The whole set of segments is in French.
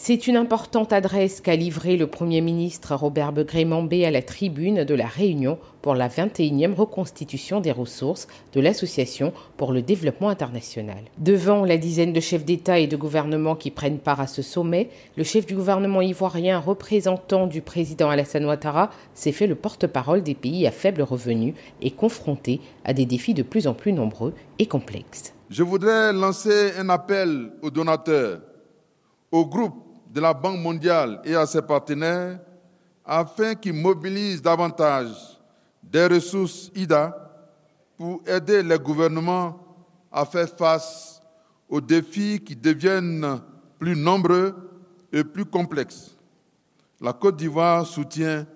C'est une importante adresse qu'a livrée le Premier ministre Robert Begré-Mambé à la tribune de la Réunion pour la 21e reconstitution des ressources de l'Association pour le développement international. Devant la dizaine de chefs d'État et de gouvernement qui prennent part à ce sommet, le chef du gouvernement ivoirien, représentant du président Alassane Ouattara, s'est fait le porte-parole des pays à faible revenu et confronté à des défis de plus en plus nombreux et complexes. Je voudrais lancer un appel aux donateurs, aux groupes de la Banque mondiale et à ses partenaires afin qu'ils mobilisent davantage des ressources IDA pour aider les gouvernements à faire face aux défis qui deviennent plus nombreux et plus complexes. La Côte d'Ivoire soutient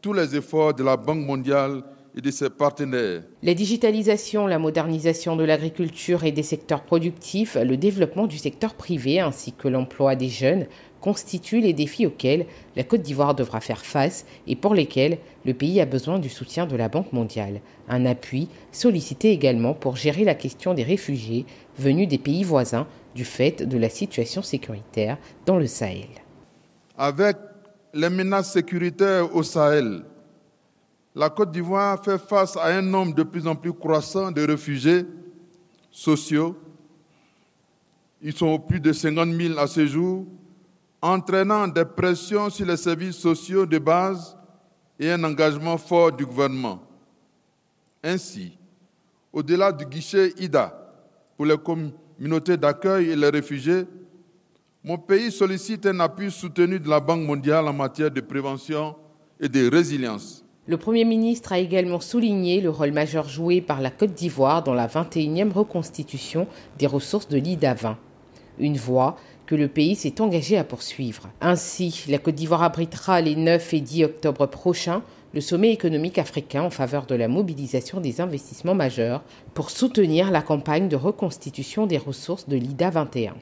tous les efforts de la Banque mondiale et de ses partenaires. La digitalisation, la modernisation de l'agriculture et des secteurs productifs, le développement du secteur privé ainsi que l'emploi des jeunes constituent les défis auxquels la Côte d'Ivoire devra faire face et pour lesquels le pays a besoin du soutien de la Banque mondiale. Un appui sollicité également pour gérer la question des réfugiés venus des pays voisins du fait de la situation sécuritaire dans le Sahel. Avec les menaces sécuritaires au Sahel, la Côte d'Ivoire fait face à un nombre de plus en plus croissant de réfugiés sociaux. Ils sont au plus de 50 000 à ce jour, entraînant des pressions sur les services sociaux de base et un engagement fort du gouvernement. Ainsi, au-delà du guichet IDA pour les communautés d'accueil et les réfugiés, mon pays sollicite un appui soutenu de la Banque mondiale en matière de prévention et de résilience. Le Premier ministre a également souligné le rôle majeur joué par la Côte d'Ivoire dans la 21e reconstitution des ressources de l'IDA20, une voie que le pays s'est engagé à poursuivre. Ainsi, la Côte d'Ivoire abritera les 9 et 10 octobre prochains le sommet économique africain en faveur de la mobilisation des investissements majeurs pour soutenir la campagne de reconstitution des ressources de l'IDA 21.